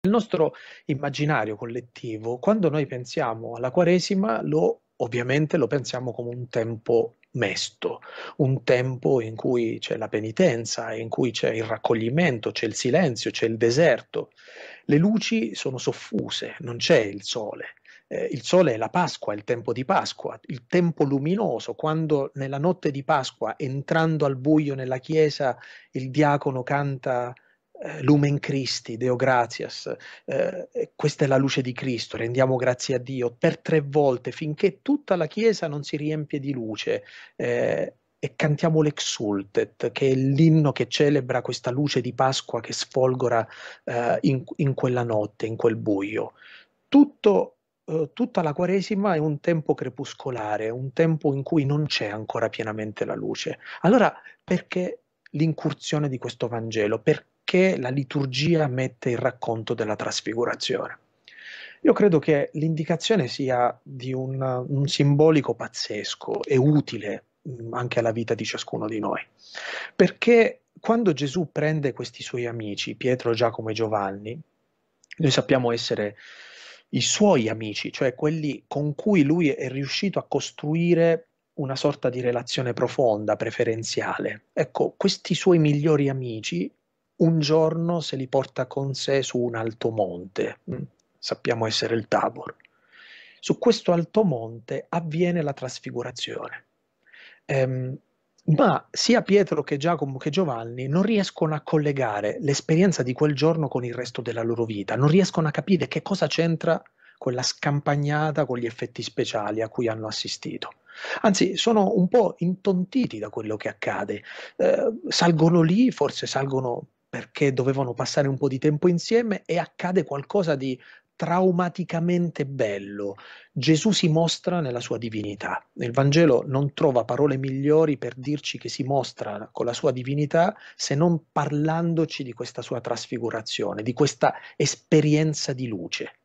Il nostro immaginario collettivo, quando noi pensiamo alla Quaresima, lo, ovviamente lo pensiamo come un tempo mesto, un tempo in cui c'è la penitenza, in cui c'è il raccoglimento, c'è il silenzio, c'è il deserto. Le luci sono soffuse, non c'è il sole. Eh, il sole è la Pasqua, il tempo di Pasqua, il tempo luminoso, quando nella notte di Pasqua, entrando al buio nella chiesa, il diacono canta eh, Lumen Christi, Deo Gratias, eh, questa è la luce di Cristo, rendiamo grazie a Dio, per tre volte finché tutta la Chiesa non si riempie di luce. Eh, e cantiamo l'Exultet, che è l'inno che celebra questa luce di Pasqua che sfolgora eh, in, in, quella notte, in quel buio. Tutto, eh, tutta la Quaresima è un tempo crepuscolare, un tempo in cui non c'è ancora pienamente la luce. Allora, perché l'incursione di questo Vangelo? Perché che la liturgia mette il racconto della trasfigurazione. Io credo che l'indicazione sia di un, un simbolico pazzesco e utile mm, anche alla vita di ciascuno di noi, perché quando Gesù prende questi suoi amici, Pietro, Giacomo e Giovanni, noi sappiamo essere i suoi amici, cioè quelli con cui lui è riuscito a costruire una sorta di relazione profonda, preferenziale. Ecco, questi suoi migliori amici un giorno se li porta con sé su un alto monte, mm, sappiamo essere il Tabor. Su questo alto monte avviene la trasfigurazione. Ehm, ma sia Pietro che Giacomo che Giovanni non riescono a collegare l'esperienza di quel giorno con il resto della loro vita, non riescono a capire che cosa c'entra quella scampagnata con gli effetti speciali a cui hanno assistito. Anzi, sono un po' intontiti da quello che accade. Eh, salgono lì, forse salgono perché dovevano passare un po' di tempo insieme e accade qualcosa di traumaticamente bello. Gesù si mostra nella sua divinità. Il Vangelo non trova parole migliori per dirci che si mostra con la sua divinità se non parlandoci di questa sua trasfigurazione, di questa esperienza di luce.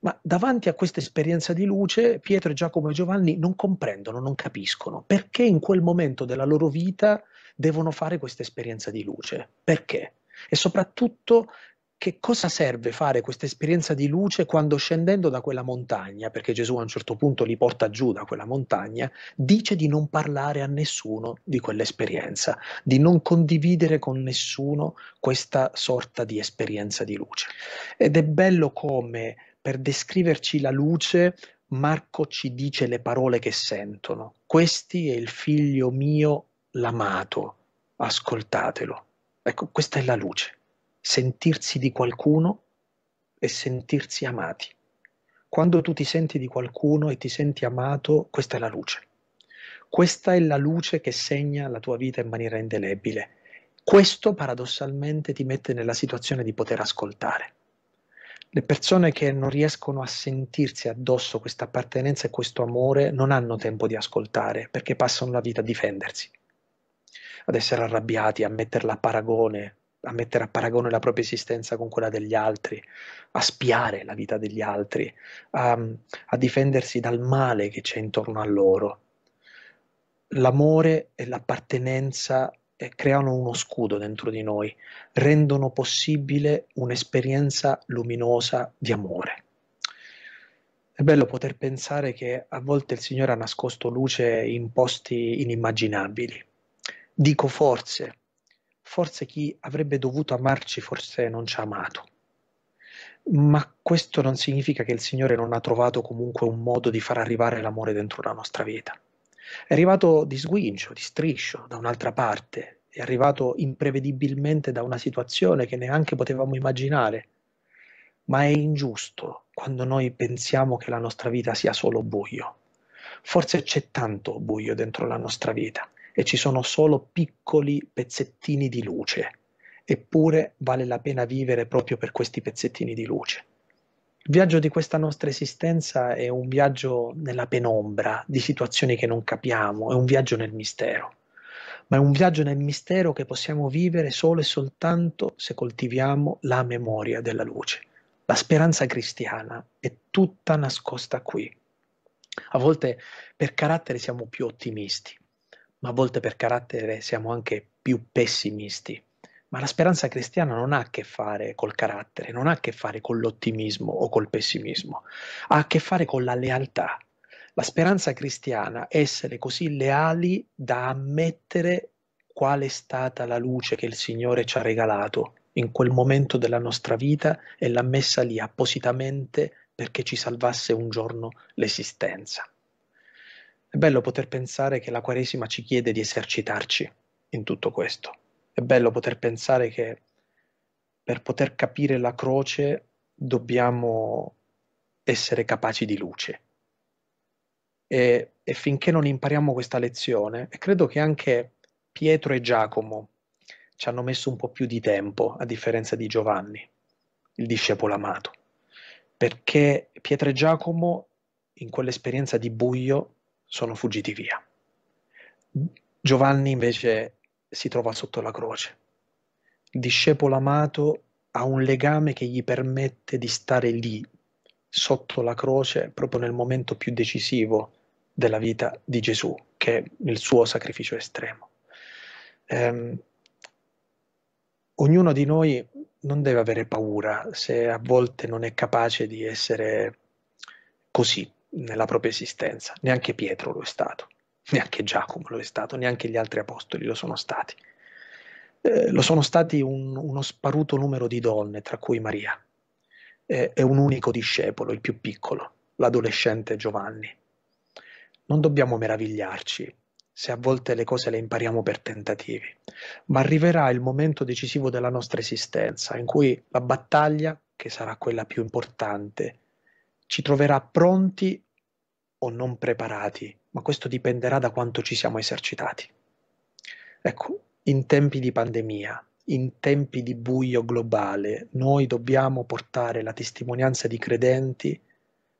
Ma davanti a questa esperienza di luce, Pietro, Giacomo e Giovanni non comprendono, non capiscono perché in quel momento della loro vita devono fare questa esperienza di luce. Perché? E soprattutto che cosa serve fare questa esperienza di luce quando scendendo da quella montagna, perché Gesù a un certo punto li porta giù da quella montagna, dice di non parlare a nessuno di quell'esperienza, di non condividere con nessuno questa sorta di esperienza di luce. Ed è bello come per descriverci la luce Marco ci dice le parole che sentono. Questi è il figlio mio l'amato, ascoltatelo. Ecco, questa è la luce, sentirsi di qualcuno e sentirsi amati. Quando tu ti senti di qualcuno e ti senti amato, questa è la luce. Questa è la luce che segna la tua vita in maniera indelebile. Questo paradossalmente ti mette nella situazione di poter ascoltare. Le persone che non riescono a sentirsi addosso questa appartenenza e questo amore non hanno tempo di ascoltare perché passano la vita a difendersi ad essere arrabbiati, a metterla a paragone, a mettere a paragone la propria esistenza con quella degli altri, a spiare la vita degli altri, a, a difendersi dal male che c'è intorno a loro. L'amore e l'appartenenza eh, creano uno scudo dentro di noi, rendono possibile un'esperienza luminosa di amore. È bello poter pensare che a volte il Signore ha nascosto luce in posti inimmaginabili Dico forse, forse chi avrebbe dovuto amarci forse non ci ha amato. Ma questo non significa che il Signore non ha trovato comunque un modo di far arrivare l'amore dentro la nostra vita. È arrivato di sguincio, di striscio, da un'altra parte, è arrivato imprevedibilmente da una situazione che neanche potevamo immaginare. Ma è ingiusto quando noi pensiamo che la nostra vita sia solo buio. Forse c'è tanto buio dentro la nostra vita e ci sono solo piccoli pezzettini di luce, eppure vale la pena vivere proprio per questi pezzettini di luce. Il viaggio di questa nostra esistenza è un viaggio nella penombra, di situazioni che non capiamo, è un viaggio nel mistero, ma è un viaggio nel mistero che possiamo vivere solo e soltanto se coltiviamo la memoria della luce. La speranza cristiana è tutta nascosta qui. A volte per carattere siamo più ottimisti, ma a volte per carattere siamo anche più pessimisti. Ma la speranza cristiana non ha a che fare col carattere, non ha a che fare con l'ottimismo o col pessimismo, ha a che fare con la lealtà. La speranza cristiana è essere così leali da ammettere qual è stata la luce che il Signore ci ha regalato in quel momento della nostra vita e l'ha messa lì appositamente perché ci salvasse un giorno l'esistenza. È bello poter pensare che la Quaresima ci chiede di esercitarci in tutto questo. È bello poter pensare che per poter capire la croce dobbiamo essere capaci di luce. E, e finché non impariamo questa lezione, e credo che anche Pietro e Giacomo ci hanno messo un po' più di tempo, a differenza di Giovanni, il discepolo amato, perché Pietro e Giacomo in quell'esperienza di buio sono fuggiti via. Giovanni invece si trova sotto la croce. Il discepolo amato ha un legame che gli permette di stare lì, sotto la croce, proprio nel momento più decisivo della vita di Gesù, che è il suo sacrificio estremo. Ehm, ognuno di noi non deve avere paura se a volte non è capace di essere così, nella propria esistenza, neanche Pietro lo è stato, neanche Giacomo lo è stato, neanche gli altri apostoli lo sono stati. Eh, lo sono stati un, uno sparuto numero di donne, tra cui Maria, eh, e un unico discepolo, il più piccolo, l'adolescente Giovanni. Non dobbiamo meravigliarci se a volte le cose le impariamo per tentativi, ma arriverà il momento decisivo della nostra esistenza in cui la battaglia, che sarà quella più importante, ci troverà pronti o non preparati, ma questo dipenderà da quanto ci siamo esercitati. Ecco, in tempi di pandemia, in tempi di buio globale, noi dobbiamo portare la testimonianza di credenti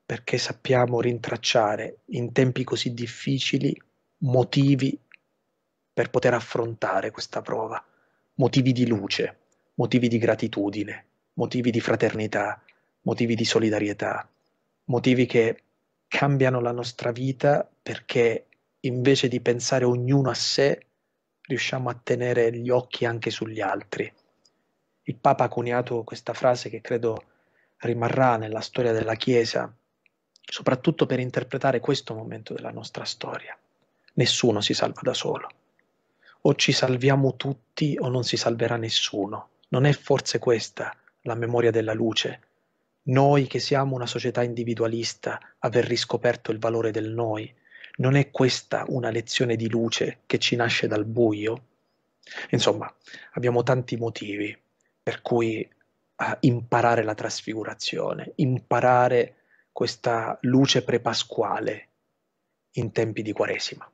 perché sappiamo rintracciare in tempi così difficili motivi per poter affrontare questa prova, motivi di luce, motivi di gratitudine, motivi di fraternità, motivi di solidarietà motivi che cambiano la nostra vita perché invece di pensare ognuno a sé, riusciamo a tenere gli occhi anche sugli altri. Il Papa ha coniato questa frase che credo rimarrà nella storia della Chiesa, soprattutto per interpretare questo momento della nostra storia. Nessuno si salva da solo. O ci salviamo tutti o non si salverà nessuno. Non è forse questa la memoria della luce noi che siamo una società individualista, aver riscoperto il valore del noi, non è questa una lezione di luce che ci nasce dal buio? Insomma, abbiamo tanti motivi per cui eh, imparare la trasfigurazione, imparare questa luce prepasquale in tempi di Quaresima.